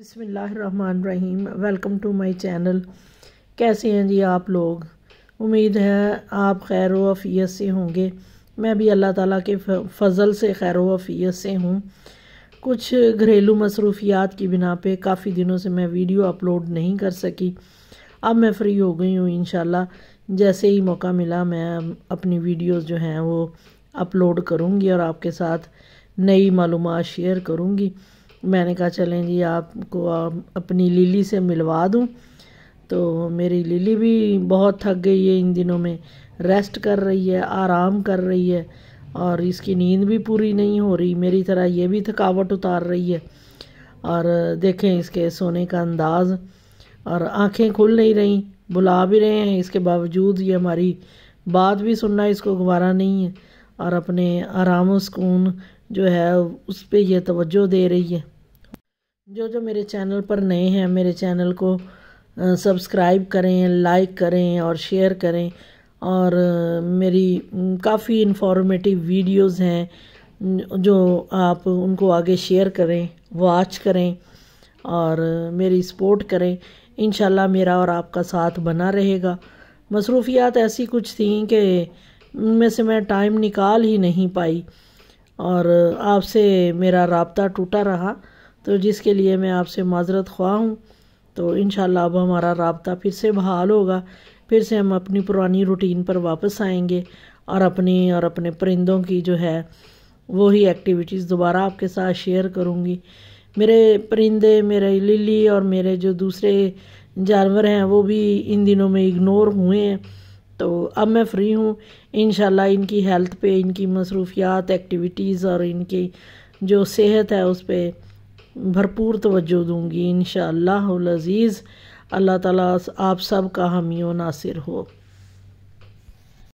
बसमीम welcome to my channel कैसे हैं जी आप लोग उम्मीद है आप खैर वफ़ीत से होंगे मैं भी अल्लाह ताला के फ़ज़ल से खैर वफ़ीत से हूँ कुछ घरेलू मसरूफियात की बिना पे काफ़ी दिनों से मैं वीडियो अपलोड नहीं कर सकी अब मैं फ़्री हो गई हूँ इन जैसे ही मौका मिला मैं अपनी वीडियोज़ जो हैं वो अपलोड करूँगी और आपके साथ नई मालूम शेयर करूँगी मैंने कहा चलें जी आपको आप अपनी लिली से मिलवा दूं तो मेरी लिली भी बहुत थक गई है इन दिनों में रेस्ट कर रही है आराम कर रही है और इसकी नींद भी पूरी नहीं हो रही मेरी तरह ये भी थकावट उतार रही है और देखें इसके सोने का अंदाज़ और आंखें खुल नहीं रहीं बुला भी रहे हैं इसके बावजूद ये हमारी बात भी सुनना इसको गुबारा नहीं है और अपने आराम सुकून जो है उस पर यह तोज्जो दे रही है जो जो मेरे चैनल पर नए हैं मेरे चैनल को सब्सक्राइब करें लाइक करें और शेयर करें और मेरी काफ़ी इंफॉर्मेटिव वीडियोस हैं जो आप उनको आगे शेयर करें वॉच करें और मेरी सपोर्ट करें इन मेरा और आपका साथ बना रहेगा मसरूफियात ऐसी कुछ थी कि उनमें से मैं टाइम निकाल ही नहीं पाई और आपसे मेरा रबता टूटा रहा तो जिसके लिए मैं आपसे माजरत ख्वा हूँ तो इन अब हमारा रबता फिर से बहाल होगा फिर से हम अपनी पुरानी रूटीन पर वापस आएंगे और अपनी और अपने परिंदों की जो है वही एक्टिविटीज़ दोबारा आपके साथ शेयर करूँगी मेरे परिंदे मेरे लिली और मेरे जो दूसरे जानवर हैं वो भी इन दिनों में इग्नोर हुए हैं तो अब मैं फ़्री हूँ इन इनकी हेल्थ पे इनकी मसरूफियात एक्टिविटीज़ और इनकी जो सेहत है उस पर भरपूर तवज्जो दूँगी इन शज़ीज़ अल्लाह ताला आप सब का हामी नासिर हो